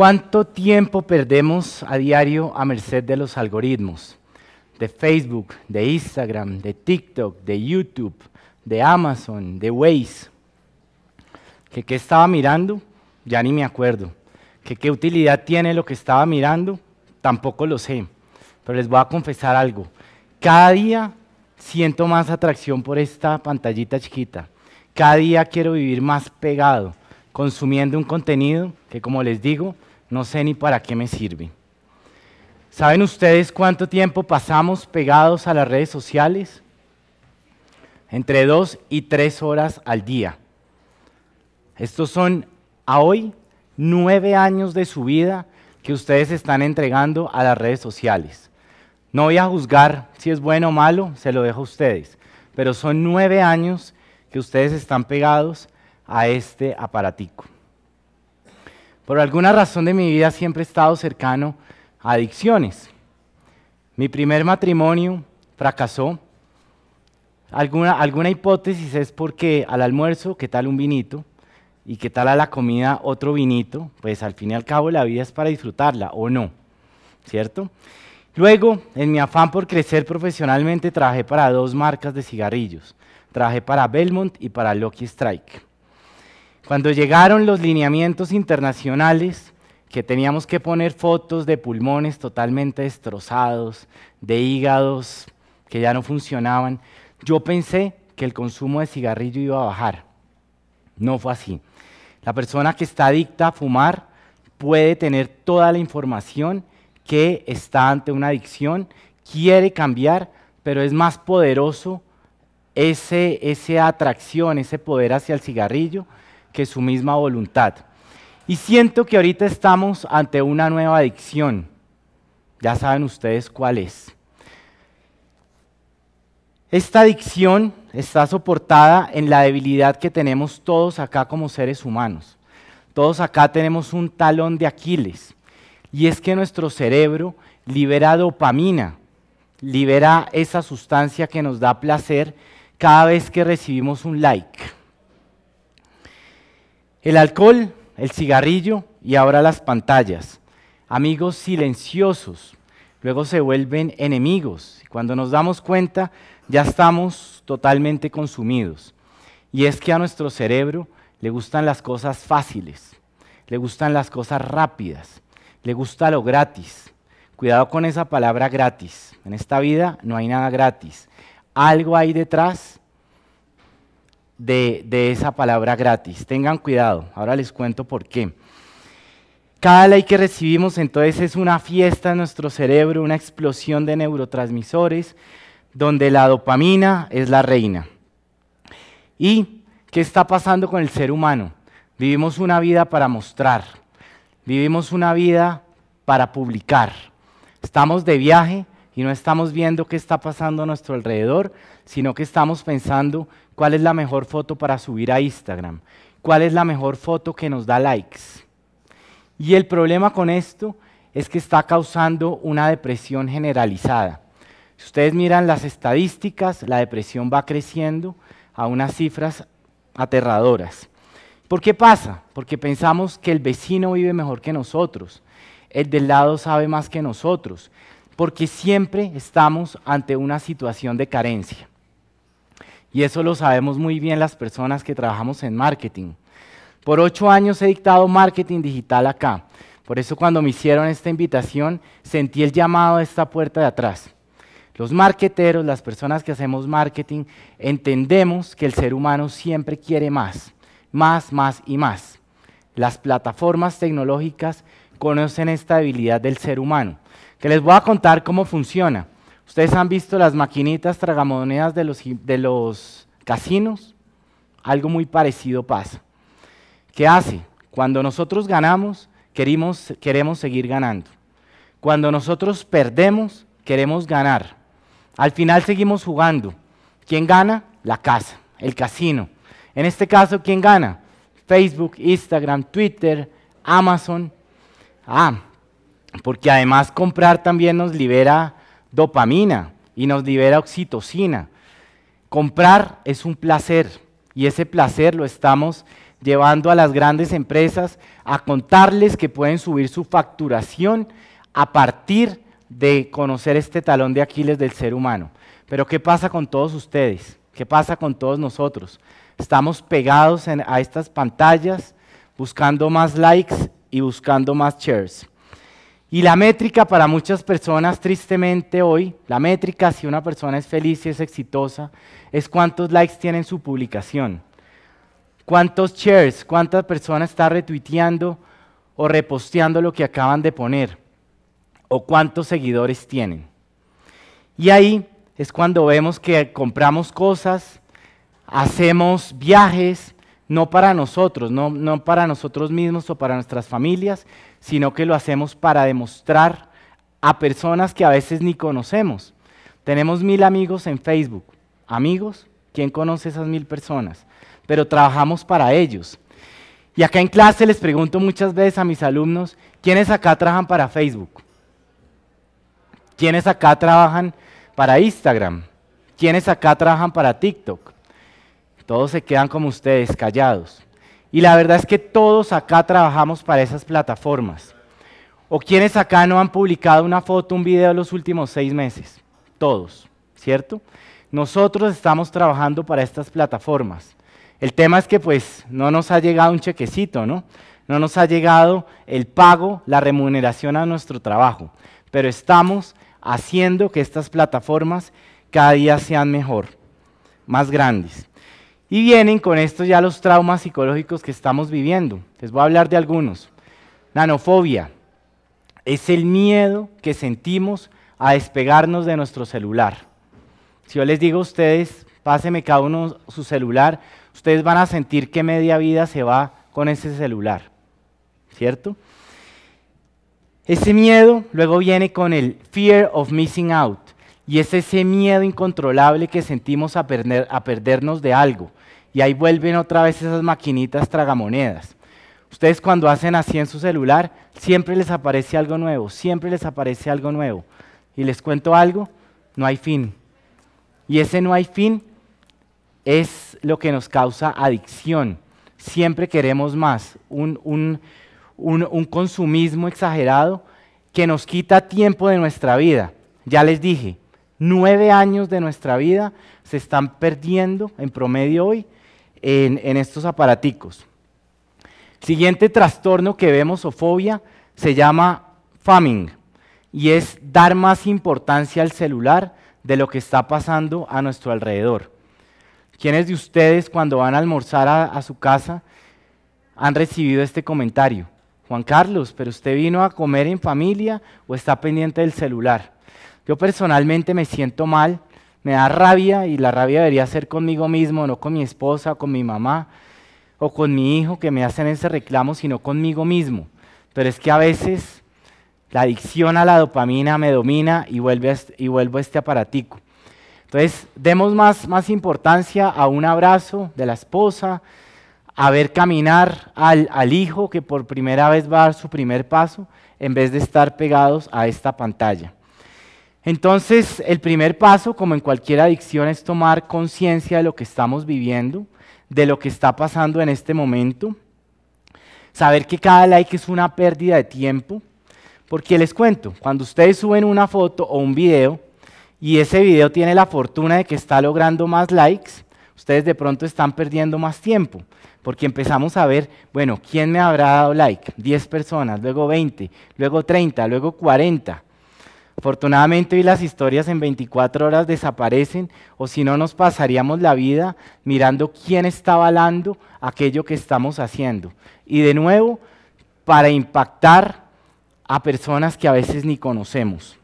¿Cuánto tiempo perdemos a diario a merced de los algoritmos? De Facebook, de Instagram, de TikTok, de YouTube, de Amazon, de Waze. ¿Que qué estaba mirando? Ya ni me acuerdo. ¿Que qué utilidad tiene lo que estaba mirando? Tampoco lo sé. Pero les voy a confesar algo. Cada día siento más atracción por esta pantallita chiquita. Cada día quiero vivir más pegado, consumiendo un contenido que, como les digo, no sé ni para qué me sirve. ¿Saben ustedes cuánto tiempo pasamos pegados a las redes sociales? Entre dos y tres horas al día. Estos son a hoy nueve años de su vida que ustedes están entregando a las redes sociales. No voy a juzgar si es bueno o malo, se lo dejo a ustedes, pero son nueve años que ustedes están pegados a este aparatico. Por alguna razón de mi vida siempre he estado cercano a adicciones. Mi primer matrimonio fracasó. Alguna, alguna hipótesis es porque al almuerzo, ¿qué tal un vinito? ¿Y qué tal a la comida otro vinito? Pues al fin y al cabo la vida es para disfrutarla, ¿o no? ¿Cierto? Luego, en mi afán por crecer profesionalmente, trabajé para dos marcas de cigarrillos. Trabajé para Belmont y para Lucky Strike. Cuando llegaron los lineamientos internacionales, que teníamos que poner fotos de pulmones totalmente destrozados, de hígados que ya no funcionaban, yo pensé que el consumo de cigarrillo iba a bajar. No fue así. La persona que está adicta a fumar puede tener toda la información que está ante una adicción, quiere cambiar, pero es más poderoso ese, esa atracción, ese poder hacia el cigarrillo que su misma voluntad. Y siento que ahorita estamos ante una nueva adicción. Ya saben ustedes cuál es. Esta adicción está soportada en la debilidad que tenemos todos acá como seres humanos. Todos acá tenemos un talón de Aquiles. Y es que nuestro cerebro libera dopamina, libera esa sustancia que nos da placer cada vez que recibimos un like, el alcohol, el cigarrillo y ahora las pantallas. Amigos silenciosos, luego se vuelven enemigos. Cuando nos damos cuenta, ya estamos totalmente consumidos. Y es que a nuestro cerebro le gustan las cosas fáciles, le gustan las cosas rápidas, le gusta lo gratis. Cuidado con esa palabra gratis. En esta vida no hay nada gratis. Algo hay detrás de, esa palabra gratis. Tengan cuidado, ahora les cuento por qué. Cada ley que recibimos entonces es una fiesta en nuestro cerebro, una explosión de neurotransmisores, donde la dopamina es la reina. ¿Y qué está pasando con el ser humano? Vivimos una vida para mostrar, vivimos una vida para publicar. Estamos de viaje y no estamos viendo qué está pasando a nuestro alrededor, sino que estamos pensando ¿Cuál es la mejor foto para subir a Instagram? ¿Cuál es la mejor foto que nos da likes? Y el problema con esto es que está causando una depresión generalizada. Si ustedes miran las estadísticas, la depresión va creciendo a unas cifras aterradoras. ¿Por qué pasa? Porque pensamos que el vecino vive mejor que nosotros, el del lado sabe más que nosotros, porque siempre estamos ante una situación de carencia. Y eso lo sabemos muy bien las personas que trabajamos en marketing. Por ocho años he dictado marketing digital acá. Por eso cuando me hicieron esta invitación sentí el llamado de esta puerta de atrás. Los marketeros, las personas que hacemos marketing, entendemos que el ser humano siempre quiere más, más, más y más. Las plataformas tecnológicas conocen esta debilidad del ser humano, que les voy a contar cómo funciona. Ustedes han visto las maquinitas tragamonedas de los, casinos. Algo muy parecido pasa. ¿Qué hace? Cuando nosotros ganamos, queremos, queremos seguir ganando. Cuando nosotros perdemos, queremos ganar. Al final seguimos jugando. ¿Quién gana? La casa, el casino. En este caso, ¿quién gana? Facebook, Instagram, Twitter, Amazon. Ah, porque además comprar también nos libera dopamina y nos libera oxitocina. Comprar es un placer y ese placer lo estamos llevando a las grandes empresas a contarles que pueden subir su facturación a partir de conocer este talón de Aquiles del ser humano. Pero ¿qué pasa con todos ustedes? ¿Qué pasa con todos nosotros? Estamos pegados a estas pantallas buscando más likes y buscando más shares. Y la métrica para muchas personas, tristemente hoy, la métrica si una persona es feliz y es exitosa, es cuántos likes tiene en su publicación, cuántos shares, cuántas personas está retuiteando o reposteando lo que acaban de poner, o cuántos seguidores tienen. Y ahí es cuando vemos que compramos cosas, hacemos viajes, no para nosotros, no para nosotros mismos o para nuestras familias, sino que lo hacemos para demostrar a personas que a veces ni conocemos. Tenemos mil amigos en Facebook. Amigos, ¿quién conoce esas mil personas? Pero trabajamos para ellos. Y acá en clase les pregunto muchas veces a mis alumnos, ¿quiénes acá trabajan para Facebook? ¿Quiénes acá trabajan para Instagram? ¿Quiénes acá trabajan para TikTok? Todos se quedan como ustedes, callados. Y la verdad es que todos acá trabajamos para esas plataformas. ¿O quienes acá no han publicado una foto, un video los últimos seis meses? Todos, ¿cierto? Nosotros estamos trabajando para estas plataformas. El tema es que pues no nos ha llegado un chequecito, ¿no? No nos ha llegado el pago, la remuneración a nuestro trabajo, pero estamos haciendo que estas plataformas cada día sean mejor, más grandes. Y vienen con esto ya los traumas psicológicos que estamos viviendo. Les voy a hablar de algunos. Nanofobia es el miedo que sentimos a despegarnos de nuestro celular. Si yo les digo a ustedes, páseme cada uno su celular, ustedes van a sentir que media vida se va con ese celular, ¿cierto? Ese miedo luego viene con el fear of missing out, y es ese miedo incontrolable que sentimos a perdernos de algo, y ahí vuelven otra vez esas maquinitas tragamonedas. Ustedes cuando hacen así en su celular, siempre les aparece algo nuevo, siempre les aparece algo nuevo. Y les cuento algo, no hay fin. Y ese no hay fin es lo que nos causa adicción. Siempre queremos más, un, un consumismo exagerado que nos quita tiempo de nuestra vida. Ya les dije, nueve años de nuestra vida se están perdiendo en promedio hoy en, estos aparaticos. Siguiente trastorno que vemos o fobia se llama faming y es dar más importancia al celular de lo que está pasando a nuestro alrededor. ¿Quiénes de ustedes cuando van a almorzar a, su casa han recibido este comentario? Juan Carlos, pero usted vino a comer en familia o está pendiente del celular. Yo personalmente me siento mal me da rabia y la rabia debería ser conmigo mismo, no con mi esposa, con mi mamá o con mi hijo que me hacen ese reclamo, sino conmigo mismo. Pero es que a veces la adicción a la dopamina me domina y, y vuelvo a este aparatico. Entonces, demos más, importancia a un abrazo de la esposa, a ver caminar al, al hijo que por primera vez va a dar su primer paso, en vez de estar pegados a esta pantalla. Entonces, el primer paso, como en cualquier adicción, es tomar conciencia de lo que estamos viviendo, de lo que está pasando en este momento. Saber que cada like es una pérdida de tiempo. Porque les cuento, cuando ustedes suben una foto o un video y ese video tiene la fortuna de que está logrando más likes, ustedes de pronto están perdiendo más tiempo, porque empezamos a ver, bueno, ¿quién me habrá dado like? 10 personas, luego 20, luego 30, luego 40. Afortunadamente hoy las historias en 24 horas desaparecen o si no nos pasaríamos la vida mirando quién está avalando aquello que estamos haciendo. Y de nuevo, para impactar a personas que a veces ni conocemos.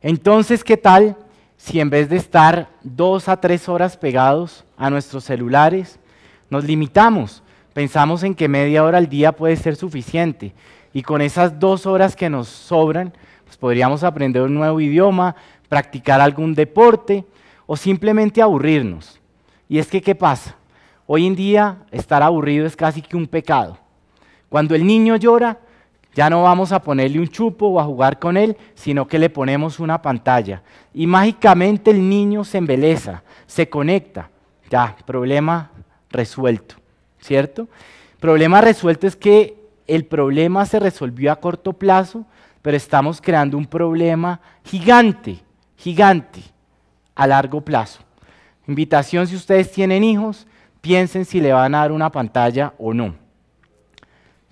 Entonces, ¿qué tal si en vez de estar dos a tres horas pegados a nuestros celulares, nos limitamos? Pensamos en que media hora al día puede ser suficiente y con esas dos horas que nos sobran, pues, podríamos aprender un nuevo idioma, practicar algún deporte o simplemente aburrirnos. Y es que, ¿qué pasa? Hoy en día estar aburrido es casi que un pecado. Cuando el niño llora, ya no vamos a ponerle un chupo o a jugar con él, sino que le ponemos una pantalla. Y mágicamente el niño se embeleza, se conecta. Ya, problema resuelto, ¿cierto? Problema resuelto es que el problema se resolvió a corto plazo pero estamos creando un problema gigante, gigante, a largo plazo. Invitación, si ustedes tienen hijos, piensen si le van a dar una pantalla o no.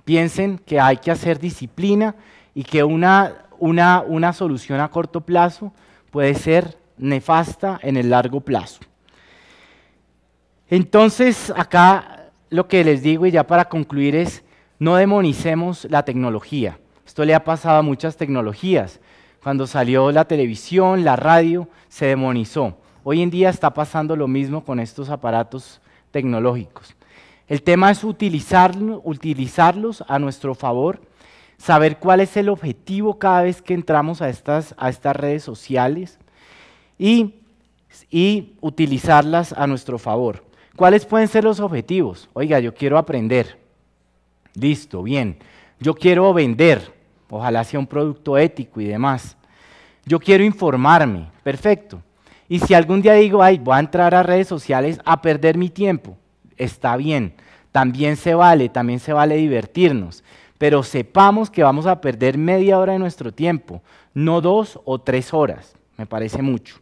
Piensen que hay que hacer disciplina y que una, una solución a corto plazo puede ser nefasta en el largo plazo. Entonces, acá lo que les digo y ya para concluir es, no demonicemos la tecnología. Esto le ha pasado a muchas tecnologías. Cuando salió la televisión, la radio, se demonizó. Hoy en día está pasando lo mismo con estos aparatos tecnológicos. El tema es utilizarlos a nuestro favor, saber cuál es el objetivo cada vez que entramos a estas, redes sociales y utilizarlas a nuestro favor. ¿Cuáles pueden ser los objetivos? Oiga, yo quiero aprender. Listo, bien. Yo quiero vender, ojalá sea un producto ético y demás. Yo quiero informarme, perfecto. Y si algún día digo, ay, voy a entrar a redes sociales a perder mi tiempo, está bien, también se vale, también se vale divertirnos, pero sepamos que vamos a perder media hora de nuestro tiempo, no dos o tres horas, me parece mucho.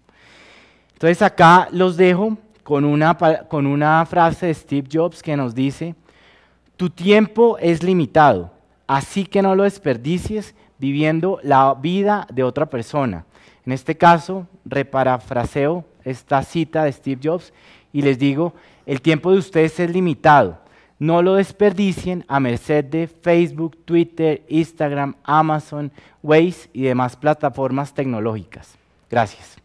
Entonces acá los dejo con una, con una frase de Steve Jobs que nos dice, tu tiempo es limitado, Así que no lo desperdicies viviendo la vida de otra persona. En este caso, reparafraseo esta cita de Steve Jobs y les digo, el tiempo de ustedes es limitado. No lo desperdicien a merced de Facebook, Twitter, Instagram, Amazon, Waze y demás plataformas tecnológicas. Gracias.